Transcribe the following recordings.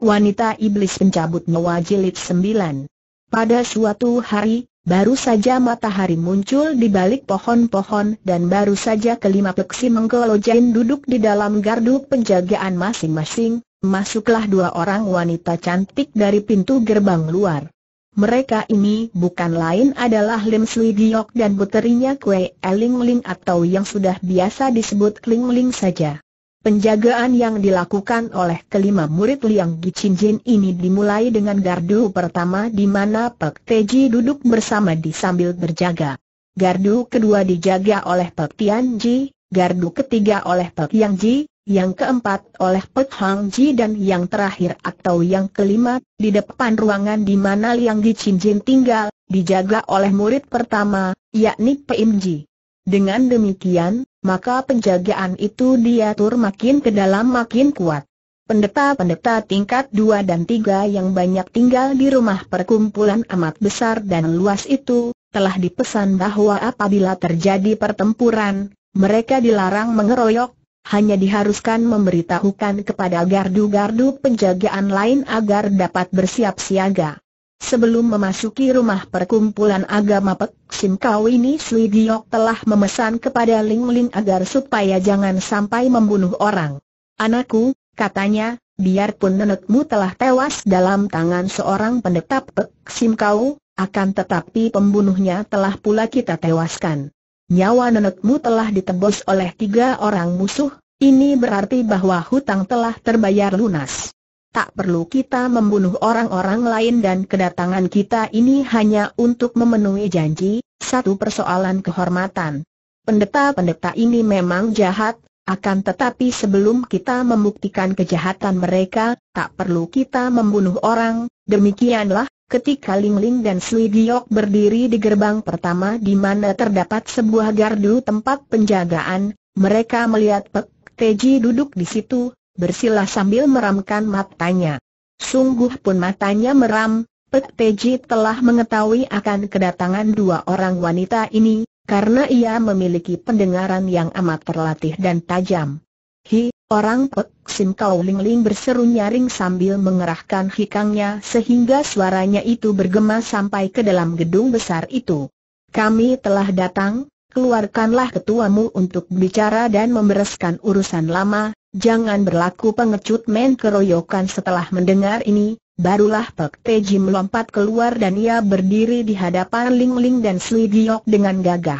Wanita Iblis Pencabut Nyawa Jilid 9 Pada suatu hari, baru saja matahari muncul di balik pohon-pohon dan baru saja kelima peksi menggelojain duduk di dalam gardu penjagaan masing-masing, masuklah dua orang wanita cantik dari pintu gerbang luar. Mereka ini bukan lain adalah Lim Sui Giok dan puterinya Kue Eling Ling atau yang sudah biasa disebut Ling Ling saja. Penjagaan yang dilakukan oleh kelima murid Liang Jin ini dimulai dengan gardu pertama di mana Pek Teji duduk bersama di sambil berjaga. Gardu kedua dijaga oleh Pek Ji, gardu ketiga oleh Pek Ji, yang keempat oleh Pek Ji dan yang terakhir atau yang kelima, di depan ruangan di mana Liang Jin tinggal, dijaga oleh murid pertama, yakni Ji. Dengan demikian, maka penjagaan itu diatur makin ke dalam makin kuat. Pendeta-pendeta tingkat dua dan tiga yang banyak tinggal di rumah perkumpulan amat besar dan luas itu, telah dipesan bahwa apabila terjadi pertempuran, mereka dilarang mengeroyok, hanya diharuskan memberitahukan kepada gardu-gardu penjagaan lain agar dapat bersiap siaga. Sebelum memasuki rumah perkumpulan agama Pek Sim Kau ini Sui Giok telah memesan kepada Ling Ling agar supaya jangan sampai membunuh orang. Anakku, katanya, biarpun nenekmu telah tewas dalam tangan seorang pendeta Pek Sim Kau, akan tetapi pembunuhnya telah pula kita tewaskan. Nyawa nenekmu telah ditebus oleh tiga orang musuh, ini berarti bahwa hutang telah terbayar lunas tak perlu kita membunuh orang-orang lain dan kedatangan kita ini hanya untuk memenuhi janji, satu persoalan kehormatan. Pendeta-pendeta ini memang jahat, akan tetapi sebelum kita membuktikan kejahatan mereka, tak perlu kita membunuh orang, demikianlah, ketika Ling Ling dan Sui Giok berdiri di gerbang pertama di mana terdapat sebuah gardu tempat penjagaan, mereka melihat Pek Teji duduk di situ, bersilah sambil meramkan matanya. Sungguh pun matanya meram, Pek Teji telah mengetahui akan kedatangan dua orang wanita ini, karena ia memiliki pendengaran yang amat terlatih dan tajam. Hi, orang Pek Sim Kau Ling Ling berseru nyaring sambil mengerahkan hikangnya sehingga suaranya itu bergema sampai ke dalam gedung besar itu. Kami telah datang, keluarkanlah ketuamu untuk bicara dan membereskan urusan lama, Jangan berlaku pengecut men keroyokan setelah mendengar ini, barulah Pek Teji melompat keluar dan ia berdiri di hadapan Ling Ling dan Sui Giok dengan gagah.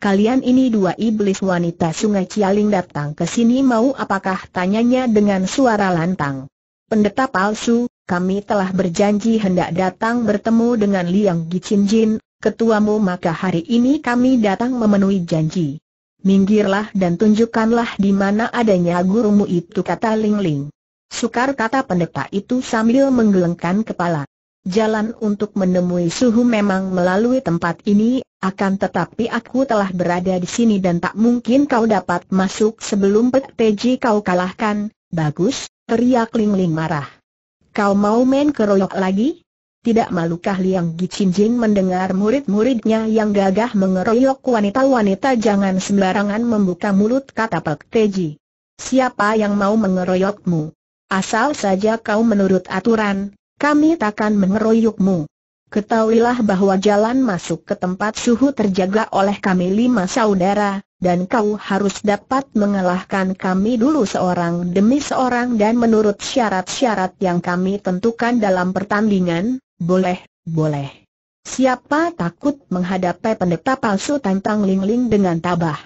Kalian ini dua iblis wanita sungai Cialing datang ke sini mau apakah tanyanya dengan suara lantang. Pendeta palsu, kami telah berjanji hendak datang bertemu dengan Liang Gicin Jin, ketuamu maka hari ini kami datang memenuhi janji. Minggirlah dan tunjukkanlah di mana adanya gurumu itu kata Ling Ling. Sukar kata pendeta itu sambil menggelengkan kepala. Jalan untuk menemui suhu memang melalui tempat ini, akan tetapi aku telah berada di sini dan tak mungkin kau dapat masuk sebelum peteji kau kalahkan, bagus, teriak Ling Ling marah. Kau mau main keroyok lagi? Tidak malukah Liang Gicinjin mendengar murid-muridnya yang gagah mengeroyok wanita-wanita jangan sembarangan membuka mulut kata Pak Teji. Siapa yang mau mengeroyokmu? Asal saja kau menurut aturan, kami takkan mengeroyokmu. Ketahuilah bahwa jalan masuk ke tempat suhu terjaga oleh kami lima saudara, dan kau harus dapat mengalahkan kami dulu seorang demi seorang dan menurut syarat-syarat yang kami tentukan dalam pertandingan, boleh, boleh. Siapa takut menghadapi pendeta palsu tentang Ling Ling dengan tabah?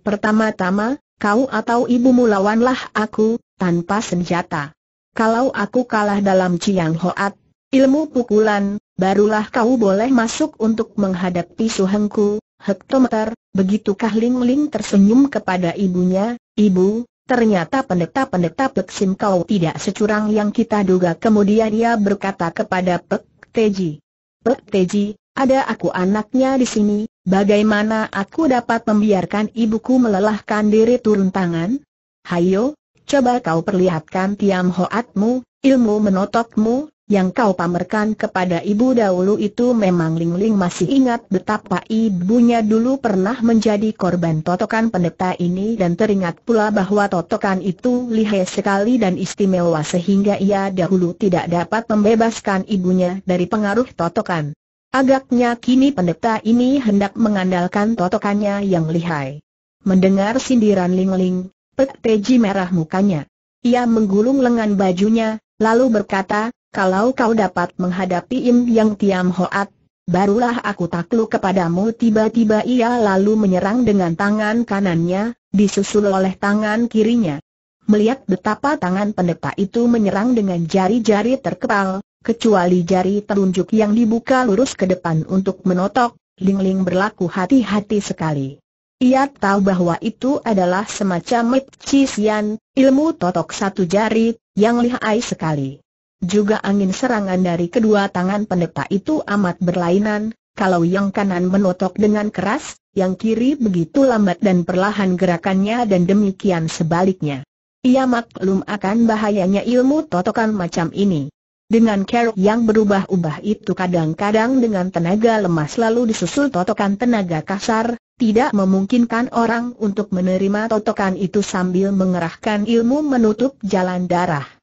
Pertama-tama, kau atau ibu lawanlah aku, tanpa senjata. Kalau aku kalah dalam Ciang Hoat, ilmu pukulan, barulah kau boleh masuk untuk menghadapi suhengku, hektometer, begitukah Ling Ling tersenyum kepada ibunya, ibu, Ternyata pendeta-pendeta Pek Sim kau tidak securang yang kita duga Kemudian dia berkata kepada Pek Teji. Pek Teji, ada aku anaknya di sini, bagaimana aku dapat membiarkan ibuku melelahkan diri turun tangan? Hayo, coba kau perlihatkan tiam hoatmu, ilmu menotokmu, yang kau pamerkan kepada ibu dahulu itu memang Ling Ling masih ingat betapa ibunya dulu pernah menjadi korban totokan pendeta ini dan teringat pula bahwa totokan itu lihai sekali dan istimewa sehingga ia dahulu tidak dapat membebaskan ibunya dari pengaruh totokan. Agaknya kini pendeta ini hendak mengandalkan totokannya yang lihai. Mendengar sindiran Ling Ling, Pek Teji merah mukanya. Ia menggulung lengan bajunya, lalu berkata, kalau kau dapat menghadapi Im Yang Tiam Hoat, barulah aku takluk kepadamu tiba-tiba ia lalu menyerang dengan tangan kanannya, disusul oleh tangan kirinya. Melihat betapa tangan pendeta itu menyerang dengan jari-jari terkepal, kecuali jari telunjuk yang dibuka lurus ke depan untuk menotok, Ling Ling berlaku hati-hati sekali. Ia tahu bahwa itu adalah semacam Mit Chisian, ilmu totok satu jari, yang lihai sekali. Juga angin serangan dari kedua tangan pendeta itu amat berlainan, kalau yang kanan menotok dengan keras, yang kiri begitu lambat dan perlahan gerakannya dan demikian sebaliknya. Ia maklum akan bahayanya ilmu totokan macam ini. Dengan kerok yang berubah-ubah itu kadang-kadang dengan tenaga lemah selalu disusul totokan tenaga kasar, tidak memungkinkan orang untuk menerima totokan itu sambil mengerahkan ilmu menutup jalan darah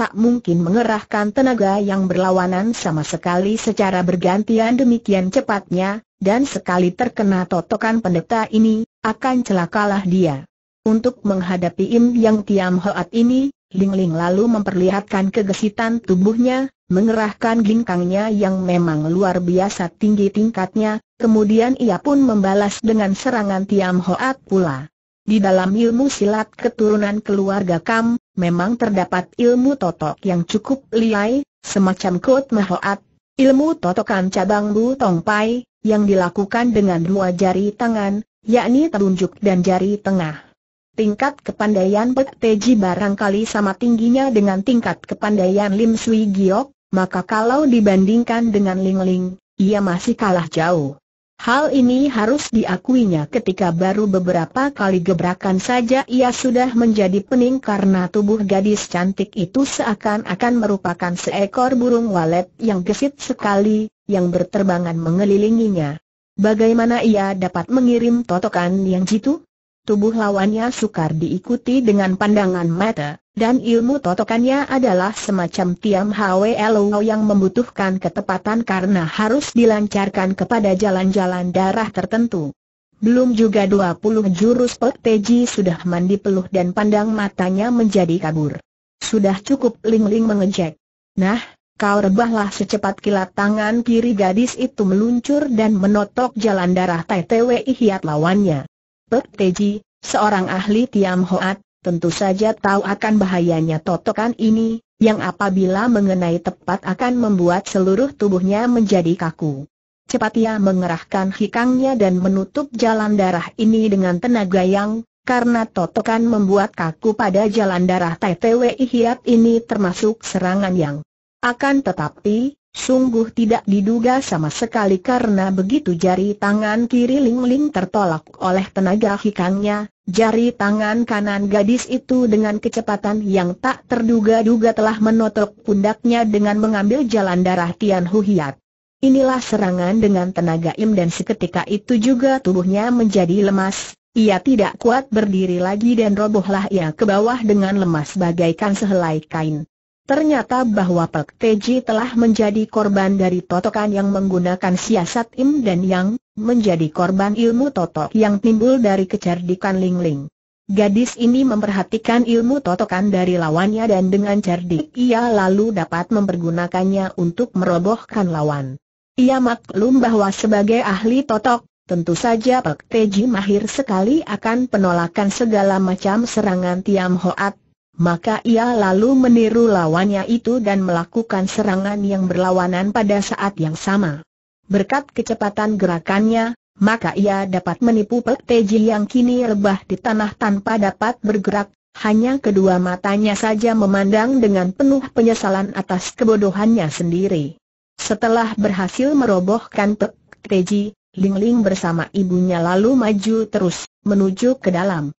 tak mungkin mengerahkan tenaga yang berlawanan sama sekali secara bergantian demikian cepatnya, dan sekali terkena totokan pendeta ini, akan celakalah dia. Untuk menghadapi Im Yang Tiam Hoat ini, Ling Ling lalu memperlihatkan kegesitan tubuhnya, mengerahkan ginkangnya yang memang luar biasa tinggi tingkatnya, kemudian ia pun membalas dengan serangan Tiam Hoat pula. Di dalam ilmu silat keturunan keluarga Kam, memang terdapat ilmu totok yang cukup liai, semacam kot mahoat, ilmu totokan cabang Bu tongpai, yang dilakukan dengan dua jari tangan, yakni telunjuk dan jari tengah. Tingkat kepandaian Pek Teji barangkali sama tingginya dengan tingkat kepandaian Lim Sui Giok, maka kalau dibandingkan dengan Ling Ling, ia masih kalah jauh. Hal ini harus diakuinya ketika baru beberapa kali gebrakan saja ia sudah menjadi pening karena tubuh gadis cantik itu seakan-akan merupakan seekor burung walet yang gesit sekali, yang berterbangan mengelilinginya. Bagaimana ia dapat mengirim totokan yang jitu? tubuh lawannya sukar diikuti dengan pandangan mata, dan ilmu totokannya adalah semacam tiam HWLO yang membutuhkan ketepatan karena harus dilancarkan kepada jalan-jalan darah tertentu. Belum juga 20 jurus Pek Teji sudah mandi peluh dan pandang matanya menjadi kabur. Sudah cukup Ling-Ling mengejek. Nah, kau rebahlah secepat kilat tangan kiri gadis itu meluncur dan menotok jalan darah TTWI hiat lawannya. Pek Teji, seorang ahli Tiam Hoat, tentu saja tahu akan bahayanya totokan ini, yang apabila mengenai tepat akan membuat seluruh tubuhnya menjadi kaku. Cepat ia mengerahkan hikangnya dan menutup jalan darah ini dengan tenaga yang, karena totokan membuat kaku pada jalan darah TTW Hiat ini termasuk serangan yang akan tetapi, Sungguh tidak diduga sama sekali karena begitu jari tangan kiri Ling Ling tertolak oleh tenaga hikangnya, jari tangan kanan gadis itu dengan kecepatan yang tak terduga-duga telah menotok pundaknya dengan mengambil jalan darah Tian Hu Hiat. Inilah serangan dengan tenaga im dan seketika itu juga tubuhnya menjadi lemas, ia tidak kuat berdiri lagi dan robohlah ia ke bawah dengan lemas bagaikan sehelai kain. Ternyata bahwa Pek Teji telah menjadi korban dari totokan yang menggunakan siasat Im dan Yang, menjadi korban ilmu totok yang timbul dari kecerdikan Ling Ling. Gadis ini memperhatikan ilmu totokan dari lawannya dan dengan cerdik ia lalu dapat mempergunakannya untuk merobohkan lawan. Ia maklum bahwa sebagai ahli totok, tentu saja Pek Teji mahir sekali akan penolakan segala macam serangan Tiam Hoat, maka ia lalu meniru lawannya itu dan melakukan serangan yang berlawanan pada saat yang sama. Berkat kecepatan gerakannya, maka ia dapat menipu Peteji yang kini rebah di tanah tanpa dapat bergerak, hanya kedua matanya saja memandang dengan penuh penyesalan atas kebodohannya sendiri. Setelah berhasil merobohkan Peteji, Lingling bersama ibunya lalu maju terus, menuju ke dalam.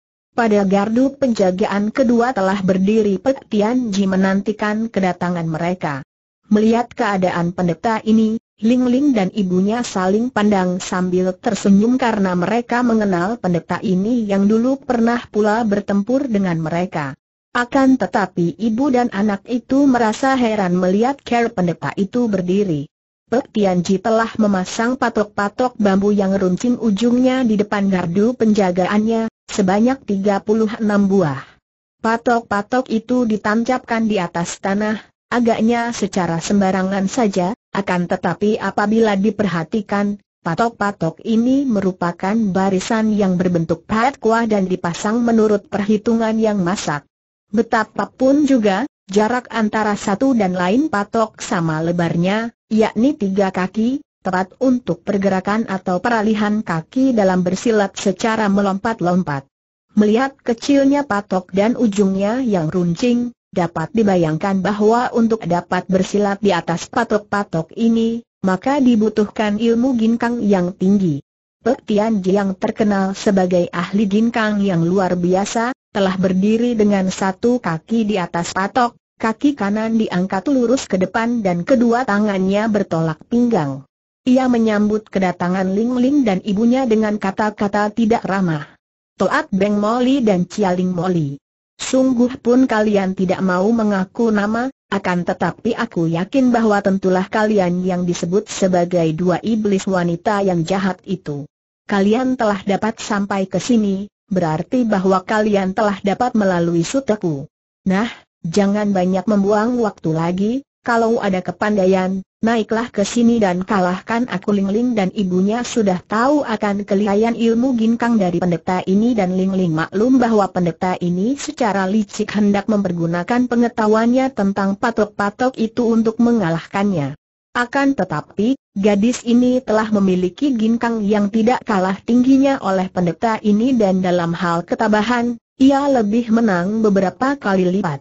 Pada gardu penjagaan kedua telah berdiri Pek Tian Ji menantikan kedatangan mereka. Melihat keadaan pendeta ini, Ling Ling dan ibunya saling pandang sambil tersenyum karena mereka mengenal pendeta ini yang dulu pernah pula bertempur dengan mereka. Akan tetapi ibu dan anak itu merasa heran melihat care pendeta itu berdiri. Pek Ji telah memasang patok-patok bambu yang runcing ujungnya di depan gardu penjagaannya, sebanyak 36 buah. Patok-patok itu ditancapkan di atas tanah, agaknya secara sembarangan saja, akan tetapi apabila diperhatikan, patok-patok ini merupakan barisan yang berbentuk pahat kuah dan dipasang menurut perhitungan yang masak. Betapapun juga, jarak antara satu dan lain patok sama lebarnya, yakni tiga kaki, tepat untuk pergerakan atau peralihan kaki dalam bersilat secara melompat-lompat. Melihat kecilnya patok dan ujungnya yang runcing, dapat dibayangkan bahwa untuk dapat bersilat di atas patok-patok ini, maka dibutuhkan ilmu ginkang yang tinggi. Pek Tian yang terkenal sebagai ahli ginkang yang luar biasa, telah berdiri dengan satu kaki di atas patok, kaki kanan diangkat lurus ke depan dan kedua tangannya bertolak pinggang. Ia menyambut kedatangan Ling Ling dan ibunya dengan kata-kata tidak ramah. Toat Beng Moli dan Cialing Moli. Sungguh pun kalian tidak mau mengaku nama, akan tetapi aku yakin bahwa tentulah kalian yang disebut sebagai dua iblis wanita yang jahat itu. Kalian telah dapat sampai ke sini, berarti bahwa kalian telah dapat melalui sutaku. Nah, jangan banyak membuang waktu lagi, kalau ada kepandaian, Naiklah ke sini dan kalahkan aku Ling Ling dan ibunya sudah tahu akan kelihayan ilmu ginkang dari pendeta ini dan Ling Ling maklum bahwa pendeta ini secara licik hendak mempergunakan pengetahuannya tentang patok-patok itu untuk mengalahkannya. Akan tetapi, gadis ini telah memiliki ginkang yang tidak kalah tingginya oleh pendeta ini dan dalam hal ketabahan, ia lebih menang beberapa kali lipat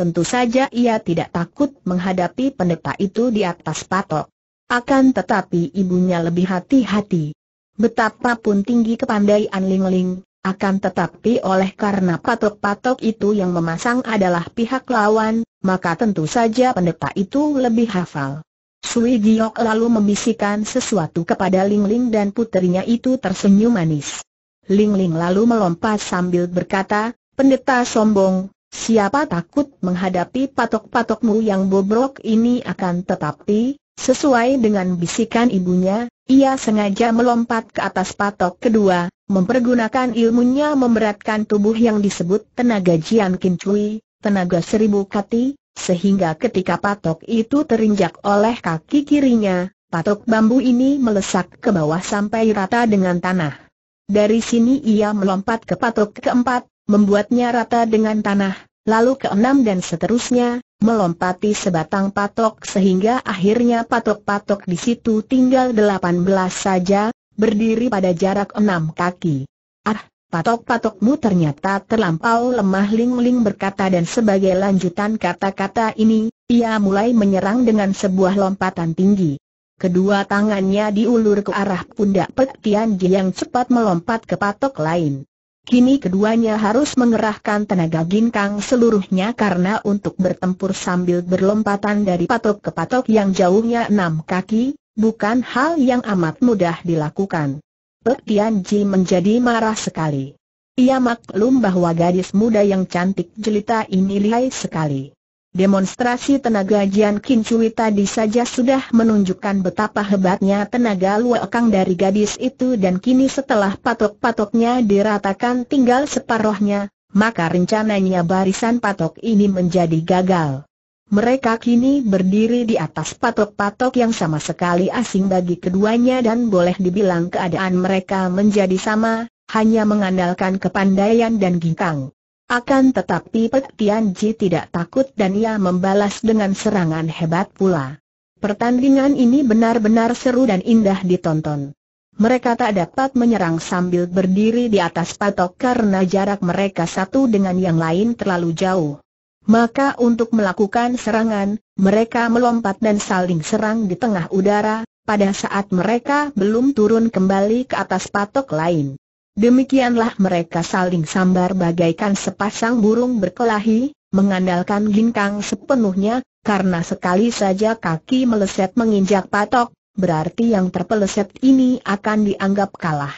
tentu saja ia tidak takut menghadapi pendeta itu di atas patok. Akan tetapi ibunya lebih hati-hati. Betapapun tinggi kepandaian Ling Ling, akan tetapi oleh karena patok-patok itu yang memasang adalah pihak lawan, maka tentu saja pendeta itu lebih hafal. Sui Giok lalu membisikkan sesuatu kepada Ling Ling dan putrinya itu tersenyum manis. Ling Ling lalu melompat sambil berkata, pendeta sombong, Siapa takut menghadapi patok-patokmu yang bobrok ini akan tetapi, sesuai dengan bisikan ibunya, ia sengaja melompat ke atas patok kedua, mempergunakan ilmunya memberatkan tubuh yang disebut tenaga Jian Kincui, tenaga seribu kati, sehingga ketika patok itu terinjak oleh kaki kirinya, patok bambu ini melesak ke bawah sampai rata dengan tanah. Dari sini ia melompat ke patok keempat, membuatnya rata dengan tanah, lalu keenam dan seterusnya, melompati sebatang patok sehingga akhirnya patok-patok di situ tinggal delapan belas saja, berdiri pada jarak enam kaki. Ah, Patok-patokmu ternyata terlampau lemah Ling-Ling berkata dan sebagai lanjutan kata-kata ini, ia mulai menyerang dengan sebuah lompatan tinggi. Kedua tangannya diulur ke arah pundak Pek Tian Ji yang cepat melompat ke patok lain. Kini keduanya harus mengerahkan tenaga ginkang seluruhnya karena untuk bertempur sambil berlompatan dari patok ke patok yang jauhnya enam kaki, bukan hal yang amat mudah dilakukan. Pek Ji menjadi marah sekali. Ia maklum bahwa gadis muda yang cantik jelita ini lihai sekali. Demonstrasi tenaga Jian Kin Cui tadi saja sudah menunjukkan betapa hebatnya tenaga Kang dari gadis itu dan kini setelah patok-patoknya diratakan tinggal separohnya, maka rencananya barisan patok ini menjadi gagal. Mereka kini berdiri di atas patok-patok yang sama sekali asing bagi keduanya dan boleh dibilang keadaan mereka menjadi sama, hanya mengandalkan kepandaian dan ginkang. Akan tetapi Pek Ji tidak takut dan ia membalas dengan serangan hebat pula. Pertandingan ini benar-benar seru dan indah ditonton. Mereka tak dapat menyerang sambil berdiri di atas patok karena jarak mereka satu dengan yang lain terlalu jauh. Maka untuk melakukan serangan, mereka melompat dan saling serang di tengah udara, pada saat mereka belum turun kembali ke atas patok lain. Demikianlah mereka saling sambar bagaikan sepasang burung berkelahi, mengandalkan ginkang sepenuhnya, karena sekali saja kaki meleset menginjak patok, berarti yang terpeleset ini akan dianggap kalah.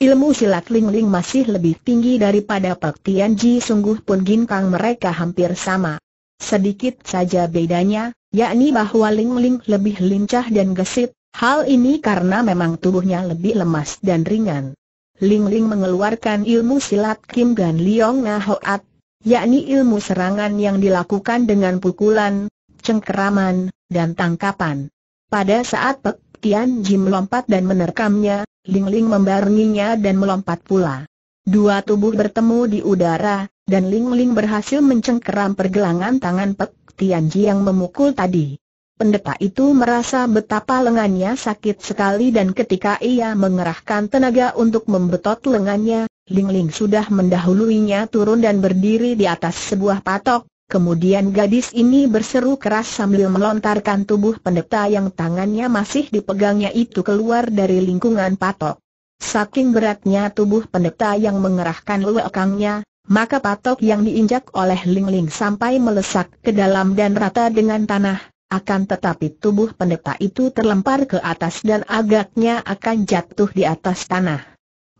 Ilmu silat Ling Ling masih lebih tinggi daripada Pek Tian Ji sungguh pun ginkang mereka hampir sama. Sedikit saja bedanya, yakni bahwa Ling Ling lebih lincah dan gesit, hal ini karena memang tubuhnya lebih lemas dan ringan. Ling Ling mengeluarkan ilmu silat Kim Gan Liong Hoat, yakni ilmu serangan yang dilakukan dengan pukulan, cengkeraman, dan tangkapan. Pada saat Pek Tian Jim melompat dan menerkamnya, Ling Ling membaringinya dan melompat pula. Dua tubuh bertemu di udara, dan Ling Ling berhasil mencengkeram pergelangan tangan Pek Tianji yang memukul tadi pendeta itu merasa betapa lengannya sakit sekali dan ketika ia mengerahkan tenaga untuk membetot lengannya, Ling Ling sudah mendahuluinya turun dan berdiri di atas sebuah patok, kemudian gadis ini berseru keras sambil melontarkan tubuh pendeta yang tangannya masih dipegangnya itu keluar dari lingkungan patok. Saking beratnya tubuh pendeta yang mengerahkan luekangnya, maka patok yang diinjak oleh Ling Ling sampai melesak ke dalam dan rata dengan tanah, akan tetapi tubuh pendeta itu terlempar ke atas dan agaknya akan jatuh di atas tanah.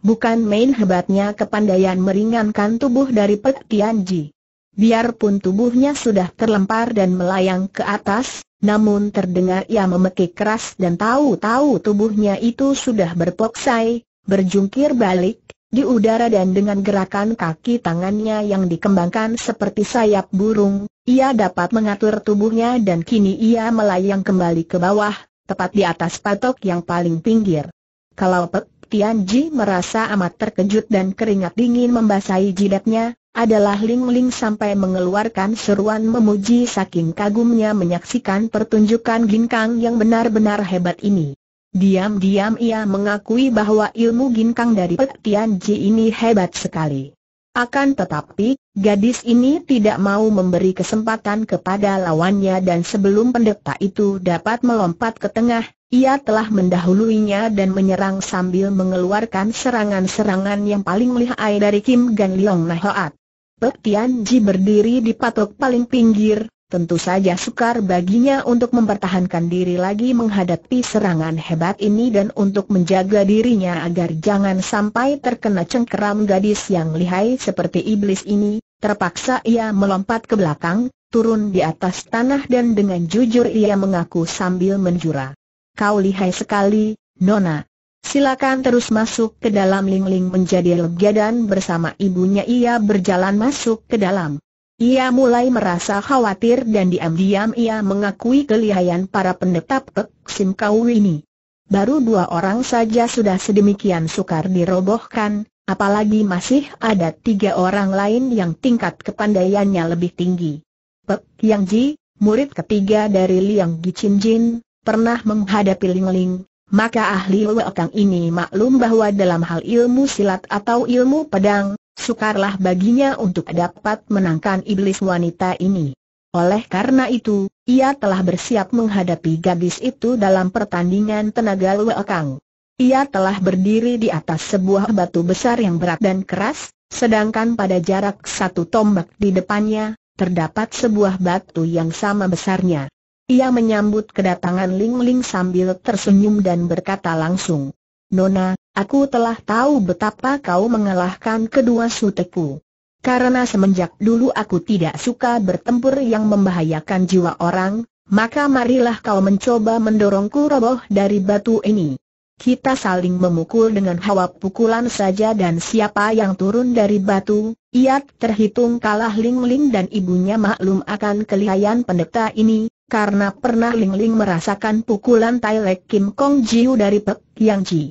Bukan main hebatnya kepandaian meringankan tubuh dari Pek Tianji. Biarpun tubuhnya sudah terlempar dan melayang ke atas, namun terdengar ia memekik keras dan tahu-tahu tubuhnya itu sudah berpoksai, berjungkir balik, di udara dan dengan gerakan kaki tangannya yang dikembangkan seperti sayap burung, ia dapat mengatur tubuhnya dan kini ia melayang kembali ke bawah, tepat di atas patok yang paling pinggir. Kalau Pek Tianji merasa amat terkejut dan keringat dingin membasahi jidatnya, adalah Ling Ling sampai mengeluarkan seruan memuji saking kagumnya menyaksikan pertunjukan ginkang yang benar-benar hebat ini. Diam-diam ia mengakui bahwa ilmu ginkang dari Petian Ji ini hebat sekali. Akan tetapi, gadis ini tidak mau memberi kesempatan kepada lawannya dan sebelum pendeta itu dapat melompat ke tengah, ia telah mendahuluinya dan menyerang sambil mengeluarkan serangan-serangan yang paling lihai dari Kim Gan Leong Nahoat. Petian Ji berdiri di patok paling pinggir, tentu saja sukar baginya untuk mempertahankan diri lagi menghadapi serangan hebat ini dan untuk menjaga dirinya agar jangan sampai terkena cengkeram gadis yang lihai seperti iblis ini, terpaksa ia melompat ke belakang, turun di atas tanah dan dengan jujur ia mengaku sambil menjura. Kau lihai sekali, Nona. Silakan terus masuk ke dalam lingling Ling menjadi lega dan bersama ibunya ia berjalan masuk ke dalam. Ia mulai merasa khawatir dan diam-diam ia mengakui kelihayan para pendeta Pek Sim Kau ini. Baru dua orang saja sudah sedemikian sukar dirobohkan, apalagi masih ada tiga orang lain yang tingkat kepandaiannya lebih tinggi. Pek Yang Ji, murid ketiga dari Liang Gicin Jin, pernah menghadapi Ling Ling, maka ahli Wekang ini maklum bahwa dalam hal ilmu silat atau ilmu pedang, sukarlah baginya untuk dapat menangkan iblis wanita ini. Oleh karena itu, ia telah bersiap menghadapi gadis itu dalam pertandingan tenaga Wekang. Ia telah berdiri di atas sebuah batu besar yang berat dan keras, sedangkan pada jarak satu tombak di depannya, terdapat sebuah batu yang sama besarnya. Ia menyambut kedatangan Ling Ling sambil tersenyum dan berkata langsung, Nona, aku telah tahu betapa kau mengalahkan kedua suteku. Karena semenjak dulu aku tidak suka bertempur yang membahayakan jiwa orang, maka marilah kau mencoba mendorongku roboh dari batu ini. Kita saling memukul dengan hawa pukulan saja dan siapa yang turun dari batu, ia terhitung kalah Ling Ling dan ibunya maklum akan kelihayan pendeta ini, karena pernah Ling Ling merasakan pukulan Tai Lek Kim Kong Jiu dari Pek Yang Ji.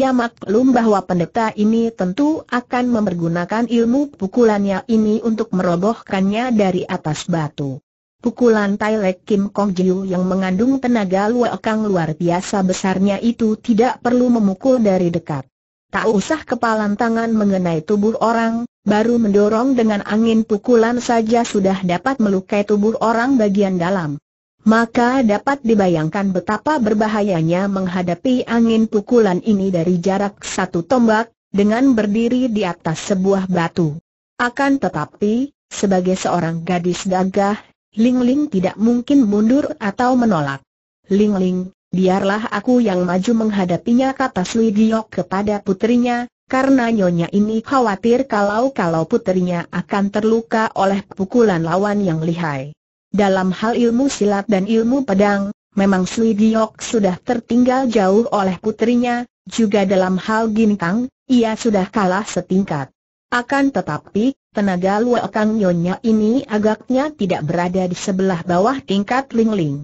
Ia maklum bahwa pendeta ini tentu akan mempergunakan ilmu pukulannya ini untuk merobohkannya dari atas batu. Pukulan Tai Lek Kim Kong Jiu yang mengandung tenaga luakang luar biasa besarnya itu tidak perlu memukul dari dekat. Tak usah kepalan tangan mengenai tubuh orang, baru mendorong dengan angin pukulan saja sudah dapat melukai tubuh orang bagian dalam. Maka dapat dibayangkan betapa berbahayanya menghadapi angin pukulan ini dari jarak satu tombak, dengan berdiri di atas sebuah batu. Akan tetapi, sebagai seorang gadis gagah, Ling Ling tidak mungkin mundur atau menolak. Ling Ling, biarlah aku yang maju menghadapinya kata Sui Giok kepada putrinya, karena nyonya ini khawatir kalau-kalau putrinya akan terluka oleh pukulan lawan yang lihai. Dalam hal ilmu silat dan ilmu pedang, memang Sui Giok sudah tertinggal jauh oleh putrinya, juga dalam hal gintang, ia sudah kalah setingkat. Akan tetapi, tenaga Luakang Nyonya ini agaknya tidak berada di sebelah bawah tingkat Ling Ling.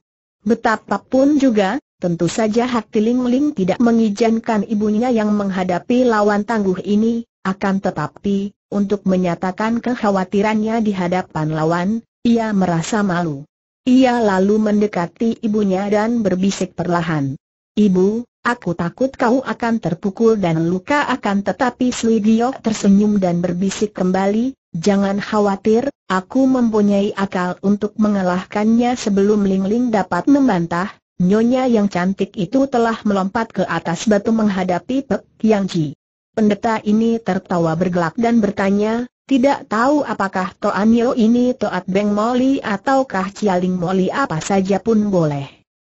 Betapapun juga, tentu saja hati Ling Ling tidak mengizinkan ibunya yang menghadapi lawan tangguh ini, akan tetapi, untuk menyatakan kekhawatirannya di hadapan lawan, ia merasa malu. Ia lalu mendekati ibunya dan berbisik perlahan. Ibu, aku takut kau akan terpukul dan luka akan tetapi Sui tersenyum dan berbisik kembali, jangan khawatir, aku mempunyai akal untuk mengalahkannya sebelum Ling Ling dapat membantah, Nyonya yang cantik itu telah melompat ke atas batu menghadapi Pek Yang Ji. Pendeta ini tertawa bergelak dan bertanya, tidak tahu apakah Toan ini Toat Beng Moli ataukah Cialing Moli apa saja pun boleh.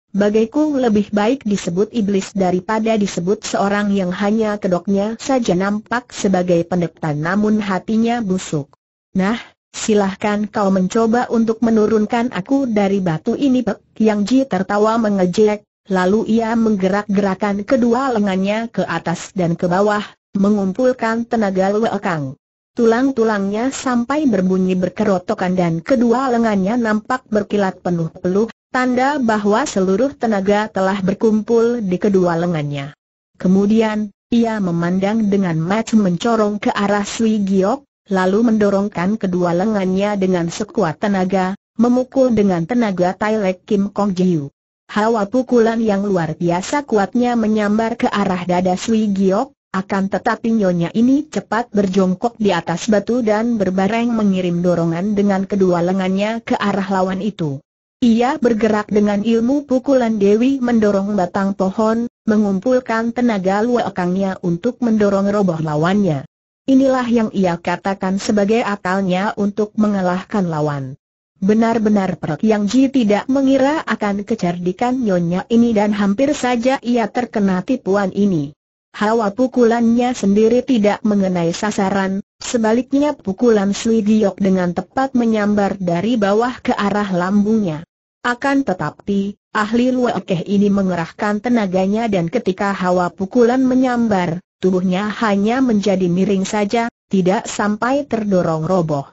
Bagiku lebih baik disebut iblis daripada disebut seorang yang hanya kedoknya saja nampak sebagai pendekta namun hatinya busuk. Nah, silahkan kau mencoba untuk menurunkan aku dari batu ini Pek Yang Ji tertawa mengejek, lalu ia menggerak-gerakan kedua lengannya ke atas dan ke bawah, mengumpulkan tenaga luekang tulang-tulangnya sampai berbunyi berkerotokan dan kedua lengannya nampak berkilat penuh peluh, tanda bahwa seluruh tenaga telah berkumpul di kedua lengannya. Kemudian, ia memandang dengan mata mencorong ke arah Sui Giok, lalu mendorongkan kedua lengannya dengan sekuat tenaga, memukul dengan tenaga Tailek Kim Kong Jiu. Hawa pukulan yang luar biasa kuatnya menyambar ke arah dada Sui Giok, akan tetapi nyonya ini cepat berjongkok di atas batu dan berbareng mengirim dorongan dengan kedua lengannya ke arah lawan itu. Ia bergerak dengan ilmu pukulan Dewi mendorong batang pohon, mengumpulkan tenaga luakangnya untuk mendorong roboh lawannya. Inilah yang ia katakan sebagai akalnya untuk mengalahkan lawan. Benar-benar Perk Yang Ji tidak mengira akan kecerdikan nyonya ini dan hampir saja ia terkena tipuan ini. Hawa pukulannya sendiri tidak mengenai sasaran, sebaliknya pukulan Sui Giok dengan tepat menyambar dari bawah ke arah lambungnya. Akan tetapi, ahli Keh ini mengerahkan tenaganya dan ketika hawa pukulan menyambar, tubuhnya hanya menjadi miring saja, tidak sampai terdorong roboh.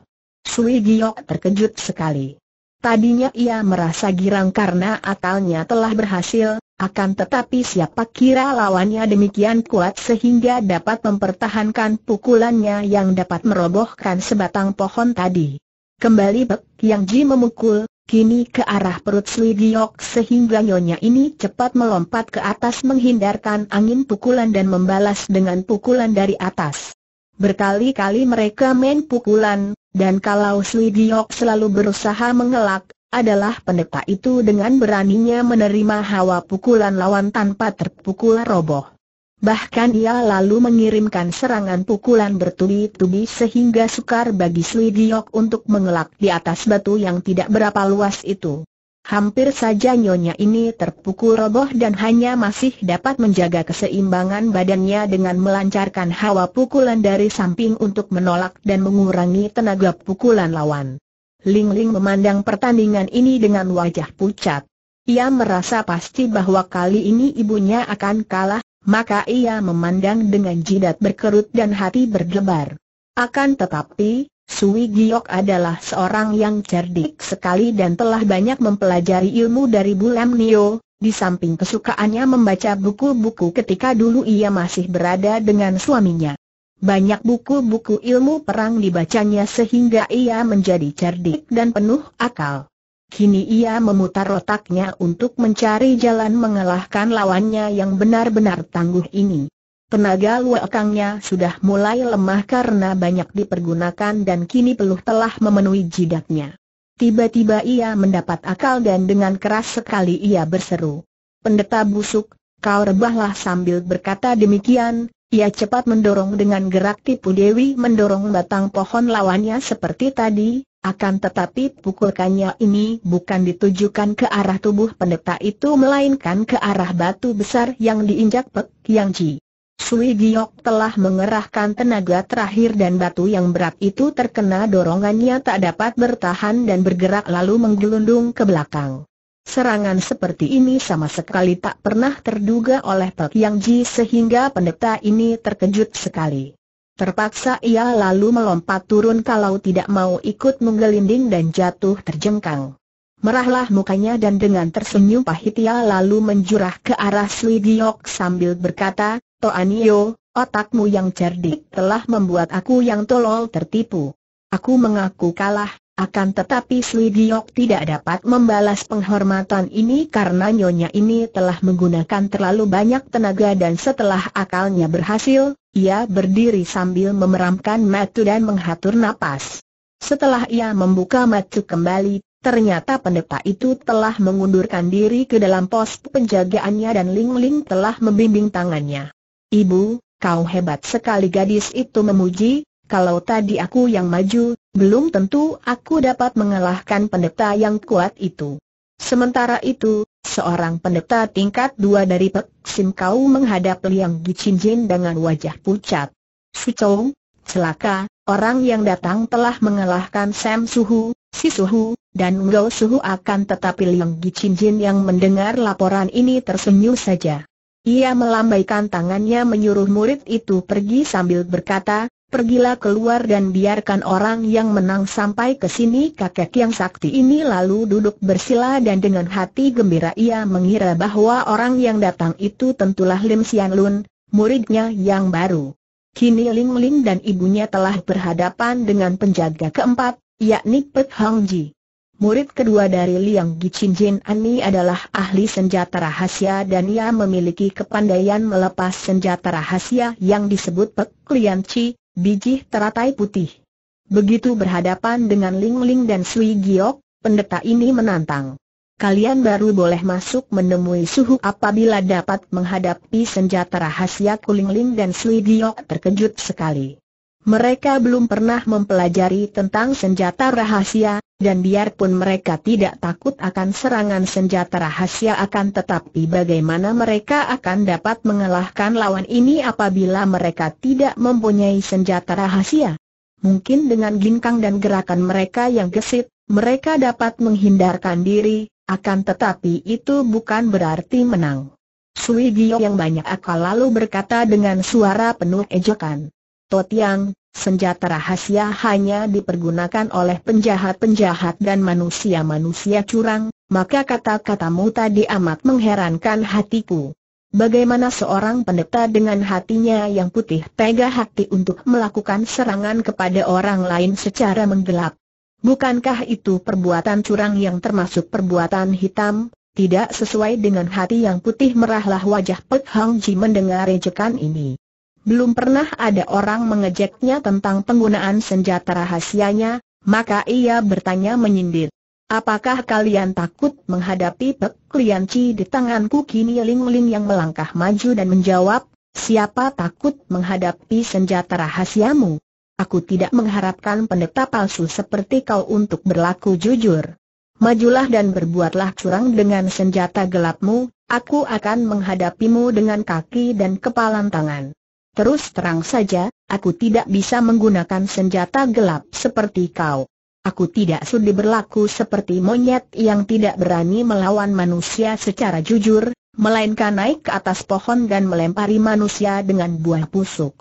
Sui Giok terkejut sekali. Tadinya ia merasa girang karena akalnya telah berhasil, akan tetapi siapa kira lawannya demikian kuat sehingga dapat mempertahankan pukulannya yang dapat merobohkan sebatang pohon tadi. Kembali Bek Yang Ji memukul, kini ke arah perut Sui Giok sehingga nyonya ini cepat melompat ke atas menghindarkan angin pukulan dan membalas dengan pukulan dari atas. Berkali-kali mereka main pukulan, dan kalau Sui Giok selalu berusaha mengelak, adalah pendeta itu dengan beraninya menerima hawa pukulan lawan tanpa terpukul roboh. Bahkan ia lalu mengirimkan serangan pukulan bertubi-tubi sehingga sukar bagi Sui Giok untuk mengelak di atas batu yang tidak berapa luas itu. Hampir saja nyonya ini terpukul roboh dan hanya masih dapat menjaga keseimbangan badannya dengan melancarkan hawa pukulan dari samping untuk menolak dan mengurangi tenaga pukulan lawan. Ling Ling memandang pertandingan ini dengan wajah pucat. Ia merasa pasti bahwa kali ini ibunya akan kalah, maka ia memandang dengan jidat berkerut dan hati berdebar. Akan tetapi, Sui Giok adalah seorang yang cerdik sekali dan telah banyak mempelajari ilmu dari Bulam Nio, di samping kesukaannya membaca buku-buku ketika dulu ia masih berada dengan suaminya. Banyak buku-buku ilmu perang dibacanya sehingga ia menjadi cerdik dan penuh akal. Kini ia memutar otaknya untuk mencari jalan mengalahkan lawannya yang benar-benar tangguh ini. Tenaga luakangnya sudah mulai lemah karena banyak dipergunakan dan kini peluh telah memenuhi jidatnya. Tiba-tiba ia mendapat akal dan dengan keras sekali ia berseru. Pendeta busuk, kau rebahlah sambil berkata demikian, ia cepat mendorong dengan gerak tipu Dewi mendorong batang pohon lawannya seperti tadi, akan tetapi pukulkannya ini bukan ditujukan ke arah tubuh pendeta itu melainkan ke arah batu besar yang diinjak Pek Yang Ji. Sui Giok telah mengerahkan tenaga terakhir dan batu yang berat itu terkena dorongannya tak dapat bertahan dan bergerak lalu menggelundung ke belakang. Serangan seperti ini sama sekali tak pernah terduga oleh Pek Yang Ji sehingga pendeta ini terkejut sekali. Terpaksa ia lalu melompat turun kalau tidak mau ikut menggelinding dan jatuh terjengkang. Merahlah mukanya dan dengan tersenyum pahit ia lalu menjurah ke arah Sui Giok sambil berkata, Toanio, otakmu yang cerdik telah membuat aku yang tolol tertipu. Aku mengaku kalah, akan tetapi Sui Giok tidak dapat membalas penghormatan ini karena nyonya ini telah menggunakan terlalu banyak tenaga dan setelah akalnya berhasil, ia berdiri sambil memeramkan matu dan menghatur napas. Setelah ia membuka matu kembali, ternyata pendeta itu telah mengundurkan diri ke dalam pos penjagaannya dan Ling Ling telah membimbing tangannya. Ibu, kau hebat sekali gadis itu memuji, kalau tadi aku yang maju, belum tentu aku dapat mengalahkan pendeta yang kuat itu. Sementara itu, seorang pendeta tingkat dua dari Pek Sim Kau menghadap Liang Gicinjin dengan wajah pucat. Si celaka, orang yang datang telah mengalahkan Sam Suhu, Si Suhu, dan Ngo Suhu akan tetapi Liang Gicinjin yang mendengar laporan ini tersenyum saja. Ia melambaikan tangannya menyuruh murid itu pergi sambil berkata, pergilah keluar dan biarkan orang yang menang sampai ke sini kakek yang sakti ini lalu duduk bersila dan dengan hati gembira ia mengira bahwa orang yang datang itu tentulah Lim Sian Lun, muridnya yang baru. Kini Ling Ling dan ibunya telah berhadapan dengan penjaga keempat, yakni Pek Hong Ji. Murid kedua dari Liang Gichin Jin Ani adalah ahli senjata rahasia dan ia memiliki kepandaian melepas senjata rahasia yang disebut Pek Lian Chi, biji teratai putih. Begitu berhadapan dengan Ling Ling dan Sui Giok, pendeta ini menantang. Kalian baru boleh masuk menemui suhu apabila dapat menghadapi senjata rahasia Kuling Ling dan Sui Giok terkejut sekali. Mereka belum pernah mempelajari tentang senjata rahasia, dan biarpun mereka tidak takut akan serangan senjata rahasia akan tetapi bagaimana mereka akan dapat mengalahkan lawan ini apabila mereka tidak mempunyai senjata rahasia. Mungkin dengan ginkang dan gerakan mereka yang gesit, mereka dapat menghindarkan diri, akan tetapi itu bukan berarti menang. Sui Gio yang banyak akal lalu berkata dengan suara penuh ejekan. Totiang, senjata rahasia hanya dipergunakan oleh penjahat-penjahat dan manusia-manusia curang, maka kata-katamu tadi amat mengherankan hatiku. Bagaimana seorang pendeta dengan hatinya yang putih tega hati untuk melakukan serangan kepada orang lain secara menggelap? Bukankah itu perbuatan curang yang termasuk perbuatan hitam? Tidak sesuai dengan hati yang putih merahlah wajah Pek Hang Ji mendengar rejekan ini belum pernah ada orang mengejeknya tentang penggunaan senjata rahasianya, maka ia bertanya menyindir. Apakah kalian takut menghadapi Pek di tanganku kini Ling Ling yang melangkah maju dan menjawab, siapa takut menghadapi senjata rahasiamu? Aku tidak mengharapkan pendeta palsu seperti kau untuk berlaku jujur. Majulah dan berbuatlah curang dengan senjata gelapmu, aku akan menghadapimu dengan kaki dan kepalan tangan. Terus terang saja, aku tidak bisa menggunakan senjata gelap seperti kau. Aku tidak sudi berlaku seperti monyet yang tidak berani melawan manusia secara jujur, melainkan naik ke atas pohon dan melempari manusia dengan buah pusuk.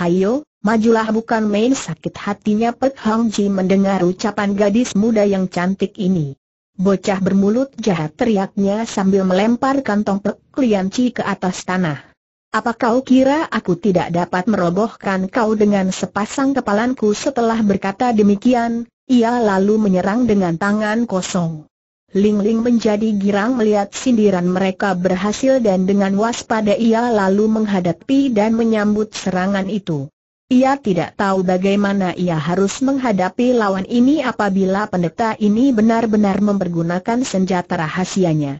Hayo, majulah bukan main sakit hatinya Pek Hong Ji mendengar ucapan gadis muda yang cantik ini. Bocah bermulut jahat teriaknya sambil melempar kantong Pek Lian Chi ke atas tanah. Apa kau kira aku tidak dapat merobohkan kau dengan sepasang kepalanku setelah berkata demikian, ia lalu menyerang dengan tangan kosong. Ling Ling menjadi girang melihat sindiran mereka berhasil dan dengan waspada ia lalu menghadapi dan menyambut serangan itu. Ia tidak tahu bagaimana ia harus menghadapi lawan ini apabila pendeta ini benar-benar mempergunakan senjata rahasianya.